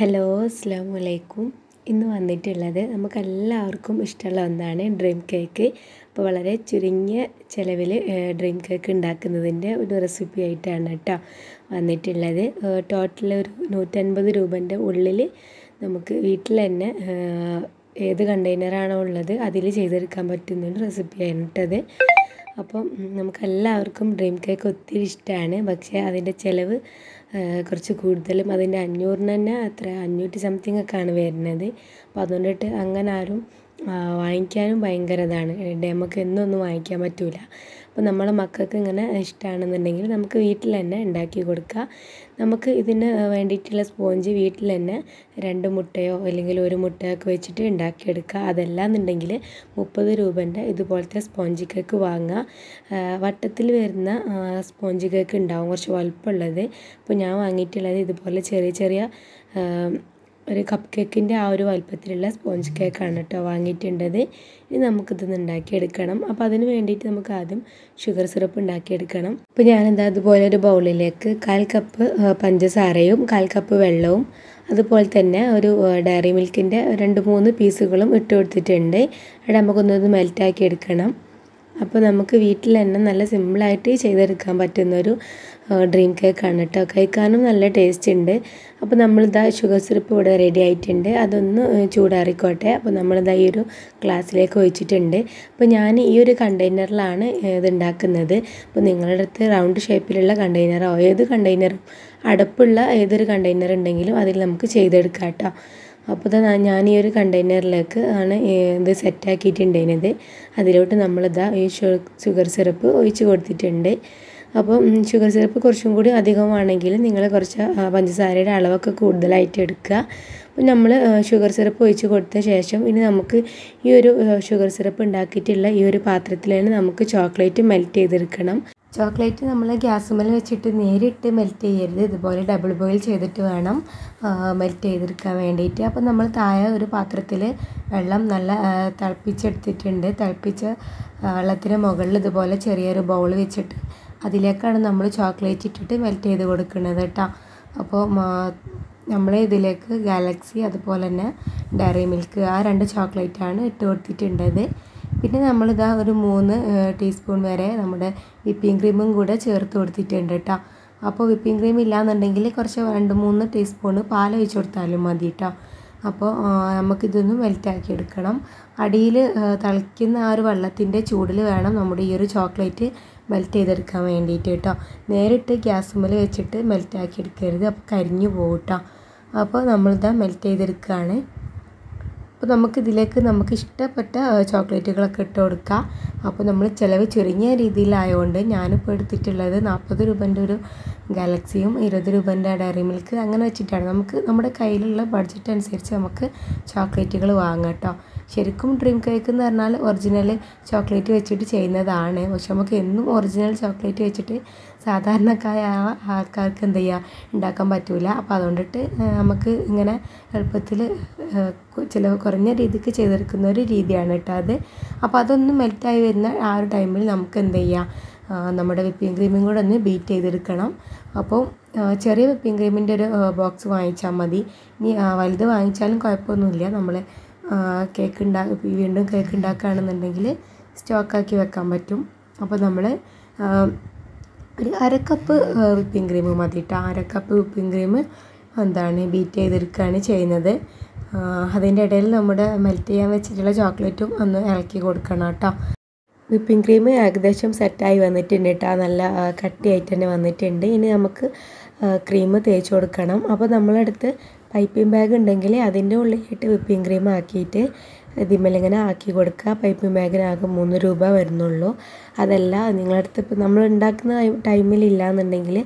hello അസ്സാം വലൈക്കും ഇന്ന് വന്നിട്ടുള്ളത് നമുക്കെല്ലാവർക്കും ഇഷ്ടമുള്ള ഒന്നാണ് ഡ്രീം കേക്ക് അപ്പോൾ വളരെ ചുരുങ്ങിയ ചിലവിൽ ഡ്രീം കേക്ക് ഉണ്ടാക്കുന്നതിൻ്റെ ഒരു റെസിപ്പി ആയിട്ടാണ് കേട്ടോ വന്നിട്ടുള്ളത് ടോട്ടൽ ഒരു നൂറ്റൻപത് രൂപൻ്റെ ഉള്ളിൽ നമുക്ക് വീട്ടിൽ തന്നെ ഏത് കണ്ടെയ്നറാണോ ഉള്ളത് അതിൽ ചെയ്തെടുക്കാൻ പറ്റുന്ന ഒരു റെസിപ്പിയാണ് കേട്ടത് അപ്പം നമുക്കെല്ലാവർക്കും ഡ്രീം കേക്ക് ഒത്തിരി ഇഷ്ടമാണ് പക്ഷേ അതിൻ്റെ ചിലവ് കുറച്ച് കൂടുതലും അതിൻ്റെ അഞ്ഞൂറിന് തന്നെ എത്രയാണ് അഞ്ഞൂറ്റി സംതിങ് ഒക്കെയാണ് വരുന്നത് അപ്പോൾ അതുകൊണ്ടിട്ട് അങ്ങനെ ആരും വാങ്ങിക്കാനും ഭയങ്കര ഇതാണ് നമുക്ക് എന്നും ഒന്നും വാങ്ങിക്കാൻ പറ്റില്ല അപ്പോൾ നമ്മളെ മക്കൾക്ക് ഇങ്ങനെ ഇഷ്ടമാണെന്നുണ്ടെങ്കിൽ നമുക്ക് വീട്ടിൽ തന്നെ ഉണ്ടാക്കി കൊടുക്കുക നമുക്ക് ഇതിന് വേണ്ടിയിട്ടുള്ള സ്പോഞ്ച് വീട്ടിൽ തന്നെ രണ്ട് മുട്ടയോ അല്ലെങ്കിൽ ഒരു മുട്ടയോ ഒക്കെ വെച്ചിട്ട് ഉണ്ടാക്കിയെടുക്കുക അതല്ല എന്നുണ്ടെങ്കിൽ മുപ്പത് രൂപേൻ്റെ ഇതുപോലത്തെ സ്പോഞ്ച് കേക്ക് വാങ്ങുക വട്ടത്തിൽ വരുന്ന സ്പോഞ്ച് കേക്ക് ഉണ്ടാവും കുറച്ച് വലുപ്പമുള്ളത് അപ്പോൾ ഞാൻ വാങ്ങിയിട്ടുള്ളത് ഇതുപോലെ ചെറിയ ചെറിയ ഒരു കപ്പ് കേക്കിൻ്റെ ആ ഒരു വലുപ്പത്തിലുള്ള സ്പോഞ്ച് കേക്കാണ് കേട്ടോ വാങ്ങിയിട്ടുണ്ടത് ഇനി നമുക്കിതൊന്ന് ഉണ്ടാക്കിയെടുക്കണം അപ്പോൾ അതിന് വേണ്ടിയിട്ട് നമുക്ക് ആദ്യം ഷുഗർ സിറപ്പ് ഉണ്ടാക്കിയെടുക്കണം അപ്പോൾ ഞാനെന്താ അതുപോലെ ഒരു ബൗളിലേക്ക് കാൽ കപ്പ് പഞ്ചസാരയും കാൽ കപ്പ് വെള്ളവും അതുപോലെ തന്നെ ഒരു ഡയറി മിൽക്കിൻ്റെ രണ്ട് മൂന്ന് പീസുകളും ഇട്ട് കൊടുത്തിട്ടുണ്ട് അവിടെ നമുക്കൊന്നത് മെൽറ്റാക്കി എടുക്കണം അപ്പോൾ നമുക്ക് വീട്ടിൽ തന്നെ നല്ല സിമ്പിളായിട്ട് ചെയ്തെടുക്കാൻ പറ്റുന്നൊരു ഡ്രീം കേക്കാണ് കേട്ടോ കഴിക്കാനും നല്ല ടേസ്റ്റ് ഉണ്ട് അപ്പോൾ നമ്മളിതാ ഷുഗർ സിറപ്പ് ഇവിടെ റെഡി ആയിട്ടുണ്ട് അതൊന്ന് ചൂടാറിക്കോട്ടെ അപ്പോൾ നമ്മളിതാ ഈ ഒരു ഗ്ലാസ്സിലേക്ക് ഒഴിച്ചിട്ടുണ്ട് അപ്പോൾ ഞാൻ ഈ ഒരു കണ്ടെയ്നറിലാണ് ഇത് ഉണ്ടാക്കുന്നത് അപ്പോൾ നിങ്ങളുടെ അടുത്ത് റൗണ്ട് ഷേപ്പിലുള്ള കണ്ടെയ്നറോ ഏത് കണ്ടെയ്നറും അടപ്പുള്ള ഏതൊരു കണ്ടെയ്നർ ഉണ്ടെങ്കിലും അതിൽ നമുക്ക് ചെയ്തെടുക്കാം കേട്ടോ അപ്പോൾ ഇതാ ഞാൻ ഈ ഒരു കണ്ടെയ്നറിലേക്ക് ആണ് ഇത് സെറ്റാക്കിയിട്ടുണ്ടായിരുന്നത് അതിലോട്ട് നമ്മളിതാ ഈ ഷുഗർ സിറപ്പ് ഒഴിച്ച് കൊടുത്തിട്ടുണ്ട് അപ്പം ഷുഗർ സിറപ്പ് കുറച്ചും കൂടി അധികമാണെങ്കിൽ നിങ്ങൾ കുറച്ച് പഞ്ചസാരയുടെ അളവൊക്കെ കൂടുതലായിട്ട് എടുക്കുക അപ്പം നമ്മൾ ഷുഗർ സിറപ്പ് ഒഴിച്ച് കൊടുത്ത ശേഷം ഇനി നമുക്ക് ഈ ഒരു ഷുഗർ സിറപ്പ് ഉണ്ടാക്കിയിട്ടുള്ള ഈ ഒരു പാത്രത്തിലാണ് നമുക്ക് ചോക്ലേറ്റ് മെൽറ്റ് ചെയ്തെടുക്കണം ചോക്ലേറ്റ് നമ്മൾ ഗ്യാസുമ്മൽ വെച്ചിട്ട് നേരിട്ട് മെൽറ്റ് ചെയ്യരുത് ഇതുപോലെ ഡബിൾ ബോയിൽ ചെയ്തിട്ട് വേണം മെൽറ്റ് ചെയ്തെടുക്കാൻ വേണ്ടിയിട്ട് അപ്പം നമ്മൾ താഴെ ഒരു പാത്രത്തിൽ വെള്ളം നല്ല തിളപ്പിച്ചെടുത്തിട്ടുണ്ട് തിളപ്പിച്ച വെള്ളത്തിന് മുകളിൽ ഇതുപോലെ ചെറിയൊരു ബൗൾ വെച്ചിട്ട് അതിലേക്കാണ് നമ്മൾ ചോക്ലേറ്റ് ഇട്ടിട്ട് മെൽറ്റ് ചെയ്ത് കൊടുക്കുന്നത് കേട്ടോ അപ്പോൾ നമ്മൾ ഇതിലേക്ക് ഗാലക്സി അതുപോലെ തന്നെ ഡയറി മിൽക്ക് ആ രണ്ട് ചോക്ലേറ്റാണ് ഇട്ട് കൊടുത്തിട്ടുണ്ടത് പിന്നെ നമ്മളിതാ ഒരു മൂന്ന് ടീസ്പൂൺ വരെ നമ്മുടെ വിപ്പിംഗ് ക്രീമും കൂടെ ചേർത്ത് കൊടുത്തിട്ടുണ്ട് കേട്ടോ അപ്പോൾ വിപ്പിംഗ് ക്രീം ഇല്ലാന്നുണ്ടെങ്കിൽ കുറച്ച് രണ്ട് മൂന്ന് ടീസ്പൂണ് പാൽ ഒഴിച്ച് കൊടുത്താലും മതി കേട്ടോ അപ്പോൾ നമുക്കിതൊന്ന് മെൽറ്റാക്കി എടുക്കണം അടിയിൽ തിളയ്ക്കുന്ന ആ ഒരു വെള്ളത്തിൻ്റെ ചൂടിൽ വേണം നമ്മുടെ ഈ ഒരു ചോക്ലേറ്റ് മെൽറ്റ് ചെയ്തെടുക്കാൻ വേണ്ടിയിട്ട് കേട്ടോ നേരിട്ട് ഗ്യാസുമ്മൽ വെച്ചിട്ട് മെൽറ്റാക്കി എടുക്കരുത് അപ്പോൾ കരിഞ്ഞു പോകും കേട്ടോ അപ്പോൾ നമ്മളിതാ മെൽറ്റ് ചെയ്തെടുക്കുകയാണ് അപ്പോൾ നമുക്ക് ഇതിലേക്ക് നമുക്ക് ഇഷ്ടപ്പെട്ട ചോക്ലേറ്റുകളൊക്കെ ഇട്ട് കൊടുക്കാം അപ്പോൾ നമ്മൾ ചിലവ് ചുരുങ്ങിയ രീതിയിലായതുകൊണ്ട് ഞാനിപ്പോൾ എടുത്തിട്ടുള്ളത് നാൽപ്പത് രൂപേൻ്റെ ഒരു ഗാലക്സിയും ഇരുപത് രൂപേൻ്റെ ഡയറി മിൽക്ക് അങ്ങനെ വെച്ചിട്ടാണ് നമുക്ക് നമ്മുടെ കയ്യിലുള്ള ബഡ്ജറ്റ് അനുസരിച്ച് നമുക്ക് ചോക്ലേറ്റുകൾ വാങ്ങാം കേട്ടോ ശരിക്കും ഡ്രീം കേക്ക് എന്ന് പറഞ്ഞാൽ ഒറിജിനൽ ചോക്ലേറ്റ് വെച്ചിട്ട് ചെയ്യുന്നതാണ് പക്ഷെ നമുക്ക് എന്നും ഒറിജിനൽ ചോക്ലേറ്റ് വെച്ചിട്ട് സാധാരണക്കായ ആൾക്കാർക്ക് എന്ത് ചെയ്യുക ഉണ്ടാക്കാൻ പറ്റില്ല അപ്പോൾ അതുകൊണ്ടിട്ട് നമുക്ക് ഇങ്ങനെ എളുപ്പത്തിൽ ചില കുറഞ്ഞ രീതിക്ക് ചെയ്തെടുക്കുന്ന ഒരു രീതിയാണ് കേട്ടോ അത് അപ്പോൾ അതൊന്ന് മെൽറ്റായി വരുന്ന ആ ഒരു ടൈമിൽ നമുക്ക് എന്ത് ചെയ്യാം നമ്മുടെ വിപ്പിംഗ് ക്രീമും കൂടെ ഒന്ന് ബീറ്റ് ചെയ്തെടുക്കണം അപ്പോൾ ചെറിയ വിപ്പിംഗ് ക്രീമിൻ്റെ ഒരു ബോക്സ് വാങ്ങിച്ചാൽ മതി ഇനി വലുത് വാങ്ങിച്ചാലും കുഴപ്പമൊന്നുമില്ല നമ്മൾ കേക്ക് ഉണ്ടാക്കി വീണ്ടും കേക്ക് ഉണ്ടാക്കുകയാണെന്നുണ്ടെങ്കിൽ സ്റ്റോക്കാക്കി വെക്കാൻ പറ്റും അപ്പോൾ നമ്മൾ ഒരു അര കപ്പ് വിപ്പിംഗ് ക്രീം മതി കേട്ടോ അര കപ്പ് വിപ്പിംഗ് ക്രീം എന്താണ് ബീറ്റ് ചെയ്തെടുക്കുകയാണ് ചെയ്യുന്നത് അതിൻ്റെ ഇടയിൽ നമ്മുടെ മെൽറ്റ് ചെയ്യാൻ വെച്ചിട്ടുള്ള ചോക്ലേറ്റും ഒന്ന് ഇളക്കി കൊടുക്കണം കേട്ടോ വിപ്പിംഗ് ക്രീം ഏകദേശം സെറ്റായി വന്നിട്ടുണ്ട് കേട്ടോ നല്ല കട്ടിയായിട്ട് തന്നെ വന്നിട്ടുണ്ട് ഇനി നമുക്ക് ക്രീം തേച്ച് കൊടുക്കണം അപ്പോൾ നമ്മളെടുത്ത് പൈപ്പിംഗ് ബാഗ് ഉണ്ടെങ്കിൽ അതിൻ്റെ ഉള്ളിലിട്ട് വിപ്പിംഗ് ക്രീം ആക്കിയിട്ട് ഇതിമ്മലിങ്ങനെ ആക്കി കൊടുക്കുക പൈപ്പിംഗ് ബാഗിനാകെ മൂന്ന് രൂപ വരുന്നുള്ളൂ അതല്ല നിങ്ങളടുത്ത് ഇപ്പോൾ നമ്മൾ ഉണ്ടാക്കുന്ന ടൈമിൽ എന്നുണ്ടെങ്കിൽ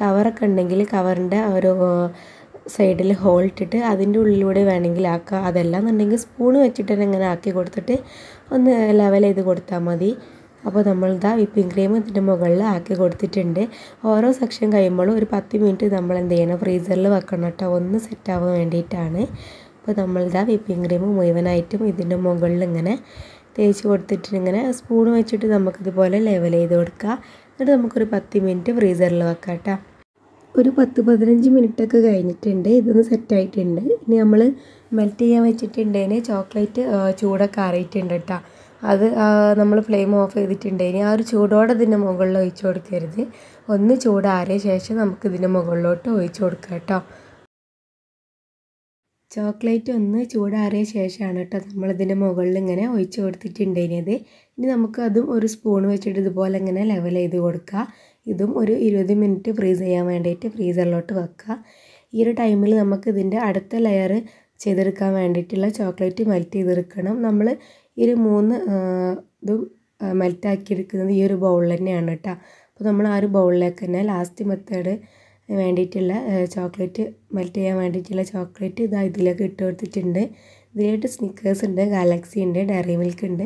കവറൊക്കെ ഉണ്ടെങ്കിൽ കവറിൻ്റെ ഒരു സൈഡിൽ ഹോൾ ഇട്ടിട്ട് അതിൻ്റെ ഉള്ളിലൂടെ വേണമെങ്കിൽ ആക്കുക അതല്ല എന്നുണ്ടെങ്കിൽ സ്പൂൺ വെച്ചിട്ട് തന്നെ ഇങ്ങനെ ആക്കി കൊടുത്തിട്ട് ഒന്ന് ലെവൽ ചെയ്ത് കൊടുത്താൽ മതി അപ്പോൾ നമ്മൾ ഇതാ വിപ്പിംഗ് ക്രീം ഇതിൻ്റെ മുകളിൽ ആക്കി കൊടുത്തിട്ടുണ്ട് ഓരോ സെക്ഷൻ കഴിയുമ്പോഴും ഒരു പത്ത് മിനിറ്റ് നമ്മൾ എന്ത് ചെയ്യണം ഫ്രീസറിൽ വെക്കണം കേട്ടോ ഒന്ന് സെറ്റാവാൻ വേണ്ടിയിട്ടാണ് അപ്പോൾ നമ്മൾ വിപ്പിംഗ് ക്രീം മുഴുവനായിട്ടും ഇതിൻ്റെ മുകളിൽ ഇങ്ങനെ തേച്ച് കൊടുത്തിട്ടിങ്ങനെ ഇങ്ങനെ സ്പൂൺ വെച്ചിട്ട് നമുക്കിതുപോലെ ലെവൽ ചെയ്ത് കൊടുക്കുക എന്നിട്ട് നമുക്കൊരു പത്ത് മിനിറ്റ് ഫ്രീസറിൽ വെക്കാം കേട്ടോ ഒരു പത്ത് പതിനഞ്ച് മിനിറ്റൊക്കെ കഴിഞ്ഞിട്ടുണ്ട് ഇതൊന്ന് സെറ്റായിട്ടുണ്ട് ഇനി നമ്മൾ മെൽറ്റ് ചെയ്യാൻ വെച്ചിട്ടുണ്ടെങ്കിൽ ചോക്ലേറ്റ് ചൂടൊക്കെ അറിയിട്ടുണ്ട് കേട്ടോ അത് നമ്മൾ ഫ്ലെയിം ഓഫ് ചെയ്തിട്ടുണ്ട് ഇനി ആ ഒരു ചൂടോടെ ഇതിൻ്റെ മുകളിൽ ഒഴിച്ച് കൊടുക്കരുത് ഒന്ന് ചൂടാറിയ ശേഷം നമുക്ക് ഇതിൻ്റെ മുകളിലോട്ട് ഒഴിച്ച് കൊടുക്കാം കേട്ടോ ചോക്ലേറ്റ് ഒന്ന് ചൂടാറിയ ശേഷമാണ് കേട്ടോ നമ്മളിതിൻ്റെ മുകളിൽ ഇങ്ങനെ ഒഴിച്ച് കൊടുത്തിട്ടുണ്ടേനത് ഇനി നമുക്ക് അതും ഒരു സ്പൂൺ വെച്ചിട്ട് ഇതുപോലെ ഇങ്ങനെ ലെവൽ ചെയ്ത് കൊടുക്കുക ഇതും ഒരു ഇരുപത് മിനിറ്റ് ഫ്രീസ് ചെയ്യാൻ വേണ്ടിയിട്ട് ഫ്രീസറിലോട്ട് വെക്കുക ഈ ഒരു ടൈമിൽ നമുക്ക് ഇതിൻ്റെ അടുത്ത ലെയർ ചെയ്തെടുക്കാൻ വേണ്ടിയിട്ടുള്ള ചോക്ലേറ്റ് മെൽറ്റ് ചെയ്തെടുക്കണം നമ്മൾ ഈ ഒരു മൂന്ന് ഇതും മെൽറ്റാക്കി എടുക്കുന്നത് ഈ ഒരു ബൗളിൽ തന്നെയാണ് കേട്ടോ അപ്പോൾ നമ്മൾ ആ ഒരു ബൗളിലേക്ക് തന്നെ ലാസ്റ്റ് മെത്തേഡ് വേണ്ടിയിട്ടുള്ള ചോക്ലേറ്റ് മെൽറ്റ് ചെയ്യാൻ വേണ്ടിയിട്ടുള്ള ചോക്ലേറ്റ് ഇതാ ഇതിലേക്ക് ഇട്ട് കൊടുത്തിട്ടുണ്ട് ഇതിലായിട്ട് സ്നിക്കേഴ്സ് ഉണ്ട് ഗാലക്സി ഉണ്ട് ഡയറി മിൽക്ക് ഉണ്ട്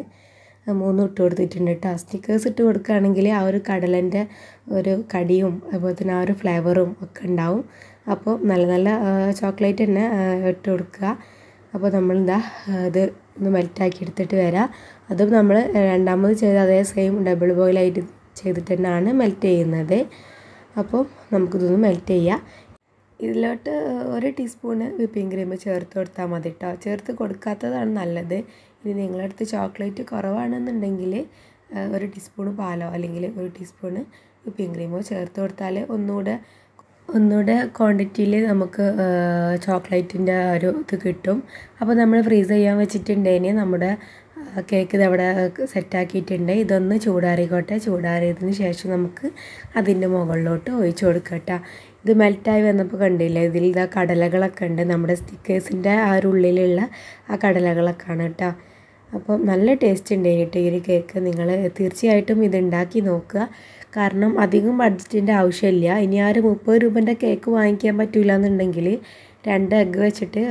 മൂന്നും ഇട്ട് കൊടുത്തിട്ടുണ്ട് കേട്ടോ സ്നിക്കേഴ്സ് ഇട്ട് കൊടുക്കുകയാണെങ്കിൽ ആ ഒരു കടലൻ്റെ ഒരു കടിയും അതുപോലെ തന്നെ ആ ഒരു ഫ്ലേവറും ഒക്കെ ഉണ്ടാവും അപ്പോൾ നല്ല നല്ല ചോക്ലേറ്റ് തന്നെ ഇട്ട് കൊടുക്കുക അപ്പോൾ നമ്മളെന്താ ഇത് ഒന്ന് മെൽറ്റാക്കി എടുത്തിട്ട് വരാം അതും നമ്മൾ രണ്ടാമത് ചെയ്ത അതേ സെയിം ഡബിൾ ബോയിലായിട്ട് ചെയ്തിട്ട് തന്നെയാണ് മെൽറ്റ് ചെയ്യുന്നത് അപ്പോൾ നമുക്കിതൊന്ന് മെൽറ്റ് ചെയ്യാം ഇതിലോട്ട് ഒരു ടീസ്പൂണ് വിപ്പിംഗ് ക്രീം ചേർത്ത് കൊടുത്താൽ മതി കേട്ടോ ചേർത്ത് കൊടുക്കാത്തതാണ് നല്ലത് ഇനി നിങ്ങളടുത്ത് ചോക്ലേറ്റ് കുറവാണെന്നുണ്ടെങ്കിൽ ഒരു ടീസ്പൂണ് പാലോ അല്ലെങ്കിൽ ഒരു ടീസ്പൂണ് വിപ്പിംഗ് ക്രീമോ ചേർത്ത് കൊടുത്താൽ ഒന്നുകൂടെ ഒന്നുകൂടെ ക്വാണ്ടിറ്റിയിൽ നമുക്ക് ചോക്ലേറ്റിൻ്റെ ഒരു ഇത് കിട്ടും അപ്പോൾ നമ്മൾ ഫ്രീസ് ചെയ്യാൻ വെച്ചിട്ടുണ്ടെങ്കിൽ നമ്മുടെ കേക്ക് ഇതവിടെ സെറ്റാക്കിയിട്ടുണ്ട് ഇതൊന്ന് ചൂടാറിക്കോട്ടെ ചൂടാറിയതിന് ശേഷം നമുക്ക് അതിൻ്റെ മുകളിലോട്ട് ഒഴിച്ചു കൊടുക്കട്ടെ ഇത് മെൽറ്റായി വന്നപ്പോൾ കണ്ടില്ല ഇതിൽ ഇതാ കടലകളൊക്കെ ഉണ്ട് നമ്മുടെ സ്റ്റിക്കേഴ്സിൻ്റെ ആ ഒരു ഉള്ളിലുള്ള ആ കടലകളൊക്കെ ആണ് കേട്ടോ അപ്പോൾ നല്ല ടേസ്റ്റ് ഉണ്ട് കേട്ടോ ഈ ഒരു കേക്ക് നിങ്ങൾ തീർച്ചയായിട്ടും ഇത് ഉണ്ടാക്കി നോക്കുക കാരണം അധികം ബഡ്ജറ്റിൻ്റെ ആവശ്യമില്ല ഇനി ആ ഒരു മുപ്പത് രൂപേൻ്റെ കേക്ക് വാങ്ങിക്കാൻ പറ്റില്ല എന്നുണ്ടെങ്കിൽ രണ്ട് എഗ്ഗ് വെച്ചിട്ട്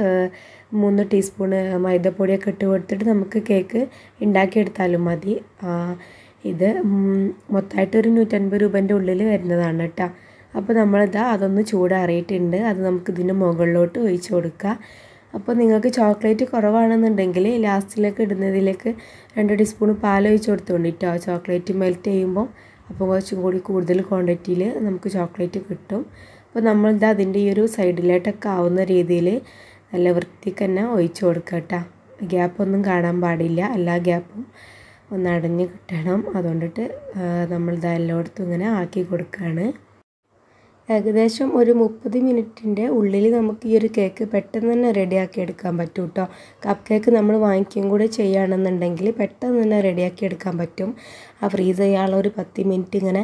മൂന്ന് ടീസ്പൂൺ മൈദപ്പൊടിയൊക്കെ ഇട്ട് കൊടുത്തിട്ട് നമുക്ക് കേക്ക് ഉണ്ടാക്കിയെടുത്താലും മതി ഇത് മൊത്തമായിട്ട് ഒരു നൂറ്റൻപത് രൂപേൻ്റെ ഉള്ളിൽ വരുന്നതാണ് കേട്ടോ അപ്പോൾ നമ്മളിതാ അതൊന്ന് ചൂടാറിയിട്ടുണ്ട് അത് നമുക്ക് ഇതിൻ്റെ മുകളിലോട്ട് ഒഴിച്ചു കൊടുക്കാം അപ്പോൾ നിങ്ങൾക്ക് ചോക്ലേറ്റ് കുറവാണെന്നുണ്ടെങ്കിൽ ലാസ്റ്റിലേക്ക് ഇടുന്നതിലേക്ക് രണ്ട് ടീസ്പൂൺ പാൽ ഒഴിച്ച് കൊടുത്തോണ്ട് കേട്ടോ ചോക്ലേറ്റ് മെൽറ്റ് ചെയ്യുമ്പോൾ അപ്പോൾ കുറച്ചും കൂടി കൂടുതൽ ക്വാണ്ടിറ്റിയിൽ നമുക്ക് ചോക്ലേറ്റ് കിട്ടും അപ്പോൾ നമ്മളിത് അതിൻ്റെ ഈ ഒരു സൈഡിലോട്ടൊക്കെ ആവുന്ന രീതിയിൽ നല്ല വൃത്തിക്ക് തന്നെ ഒഴിച്ചു കൊടുക്കുക കേട്ടോ ഗ്യാപ്പൊന്നും കാണാൻ പാടില്ല എല്ലാ ഗ്യാപ്പും ഒന്ന് അടഞ്ഞ് കിട്ടണം അതുകൊണ്ടിട്ട് നമ്മളിത് എല്ലായിടത്തും ഇങ്ങനെ ആക്കി കൊടുക്കുകയാണ് ഏകദേശം ഒരു മുപ്പത് മിനിറ്റിൻ്റെ ഉള്ളിൽ നമുക്ക് ഈ ഒരു കേക്ക് പെട്ടെന്ന് തന്നെ റെഡിയാക്കി എടുക്കാൻ പറ്റും കേട്ടോ കപ്പ് കേക്ക് നമ്മൾ വാങ്ങിക്കുകയും കൂടെ ചെയ്യുകയാണെന്നുണ്ടെങ്കിൽ പെട്ടെന്ന് തന്നെ റെഡിയാക്കി എടുക്കാൻ പറ്റും ആ ഫ്രീസ് ചെയ്യാനുള്ള ഒരു പത്ത് മിനിറ്റ് ഇങ്ങനെ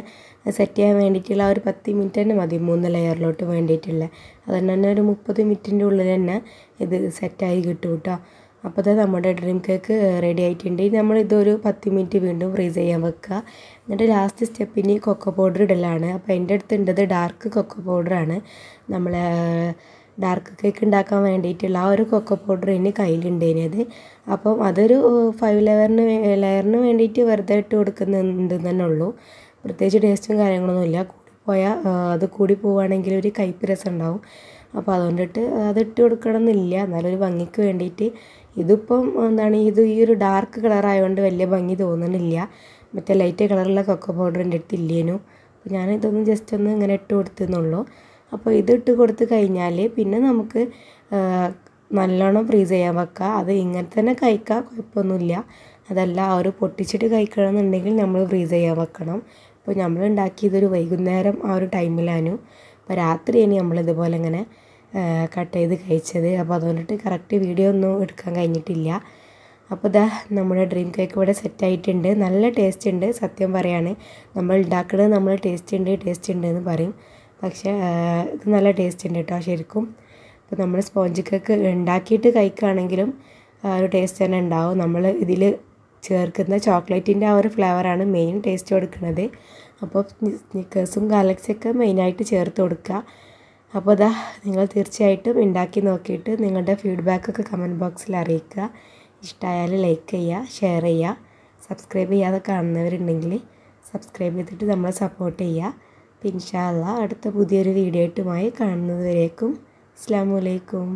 സെറ്റ് ചെയ്യാൻ വേണ്ടിയിട്ടുള്ള ആ ഒരു പത്ത് മിനിറ്റ് തന്നെ മതി മൂന്ന് ലെയറിലോട്ട് വേണ്ടിയിട്ടുള്ള അതുകൊണ്ട് തന്നെ ഒരു മുപ്പത് മിനിറ്റിൻ്റെ ഉള്ളിൽ തന്നെ ഇത് സെറ്റായി കിട്ടും കേട്ടോ അപ്പോൾ ഇത് നമ്മുടെ ഡ്രീം കേക്ക് റെഡി ആയിട്ടുണ്ട് നമ്മൾ ഇതൊരു പത്ത് മിനിറ്റ് വീണ്ടും ഫ്രീസ് ചെയ്യാൻ വെക്കുക എന്നിട്ട് ലാസ്റ്റ് സ്റ്റെപ്പിന് കൊക്ക പൗഡർ ഇടലാണ് അപ്പോൾ എൻ്റെ അടുത്തുണ്ടത് ഡാർക്ക് കൊക്ക പൗഡറാണ് നമ്മൾ ഡാർക്ക് കേക്ക് ഉണ്ടാക്കാൻ വേണ്ടിയിട്ടുള്ള ആ ഒരു കൊക്ക പൗഡർ ഇനി കയ്യിലുണ്ടേനത് അപ്പം അതൊരു ഫൈവ് ലെയറിന് ലെയറിന് വേണ്ടിയിട്ട് വെറുതെ ഇട്ട് കൊടുക്കുന്നുണ്ട് തന്നെ ഉള്ളൂ പ്രത്യേകിച്ച് ടേസ്റ്റും കാര്യങ്ങളൊന്നുമില്ല കൂടിപ്പോയാൽ അത് കൂടി പോവുകയാണെങ്കിൽ ഒരു കൈപ്പ് രസം ഉണ്ടാവും അപ്പോൾ അതുകൊണ്ടിട്ട് അത് ഇട്ട് കൊടുക്കണം എന്നില്ല എന്നാലൊരു ഭംഗിക്ക് വേണ്ടിയിട്ട് ഇതിപ്പം എന്താണ് ഇത് ഈ ഒരു ഡാർക്ക് കളറായതുകൊണ്ട് വലിയ ഭംഗി തോന്നണില്ല മറ്റേ ലൈറ്റ് കളറുള്ള കൊക്കോ പൗഡർ എൻ്റെ അടുത്ത് ഇല്ലേനു അപ്പോൾ ഞാൻ ഇതൊന്ന് ജസ്റ്റ് ഒന്ന് ഇങ്ങനെ ഇട്ട് കൊടുത്തെന്നുള്ളൂ അപ്പോൾ ഇത് ഇട്ട് കൊടുത്ത് കഴിഞ്ഞാൽ പിന്നെ നമുക്ക് നല്ലോണം ഫ്രീസ് ചെയ്യാൻ വെക്കുക അത് ഇങ്ങനെ തന്നെ കഴിക്കുക കുഴപ്പമൊന്നുമില്ല അതല്ല ആ ഒരു പൊട്ടിച്ചിട്ട് കഴിക്കണം എന്നുണ്ടെങ്കിൽ നമ്മൾ ഫ്രീസ് ചെയ്യാൻ വെക്കണം അപ്പോൾ നമ്മൾ ഉണ്ടാക്കിയതൊരു വൈകുന്നേരം ആ ഒരു ടൈമിലാണ് അപ്പോൾ രാത്രിയാണ് നമ്മളിതുപോലെ ഇങ്ങനെ കട്ട് ചെയ്ത് കഴിച്ചത് അപ്പോൾ അതുകൊണ്ടിട്ട് കറക്റ്റ് വീഡിയോ ഒന്നും എടുക്കാൻ കഴിഞ്ഞിട്ടില്ല അപ്പോൾ ഇതാ നമ്മുടെ ഡ്രീം കേക്ക് ഇവിടെ സെറ്റ് ആയിട്ടുണ്ട് നല്ല ടേസ്റ്റ് ഉണ്ട് സത്യം പറയാണ് നമ്മൾ ഉണ്ടാക്കുന്നത് നമ്മൾ ടേസ്റ്റ് ഉണ്ട് ടേസ്റ്റ് ഉണ്ട് എന്ന് പറയും പക്ഷേ ഇത് നല്ല ടേസ്റ്റ് ഉണ്ട് കേട്ടോ ശരിക്കും അപ്പോൾ നമ്മൾ സ്പോഞ്ച് കേക്ക് ഉണ്ടാക്കിയിട്ട് കഴിക്കുകയാണെങ്കിലും ഒരു ടേസ്റ്റ് തന്നെ ഉണ്ടാവും നമ്മൾ ഇതിൽ ചേർക്കുന്ന ചോക്ലേറ്റിൻ്റെ ആ ഒരു ഫ്ലേവറാണ് മെയിൻ ടേസ്റ്റ് കൊടുക്കുന്നത് അപ്പോൾ സ്നിക്കേഴ്സും ഗാലക്സിയൊക്കെ മെയിനായിട്ട് ചേർത്ത് കൊടുക്കുക അപ്പോൾ ഇതാ നിങ്ങൾ തീർച്ചയായിട്ടും ഉണ്ടാക്കി നോക്കിയിട്ട് നിങ്ങളുടെ ഫീഡ്ബാക്കൊക്കെ കമൻറ്റ് ബോക്സിൽ അറിയിക്കുക ഇഷ്ടമായാൽ ലൈക്ക് ചെയ്യുക ഷെയർ ചെയ്യുക സബ്സ്ക്രൈബ് ചെയ്യാതെ കാണുന്നവരുണ്ടെങ്കിൽ സബ്സ്ക്രൈബ് ചെയ്തിട്ട് നമ്മളെ സപ്പോർട്ട് ചെയ്യുക പിൻഷാല്ല അടുത്ത പുതിയൊരു വീഡിയോ ആയിട്ടുമായി കാണുന്നത് വരേക്കും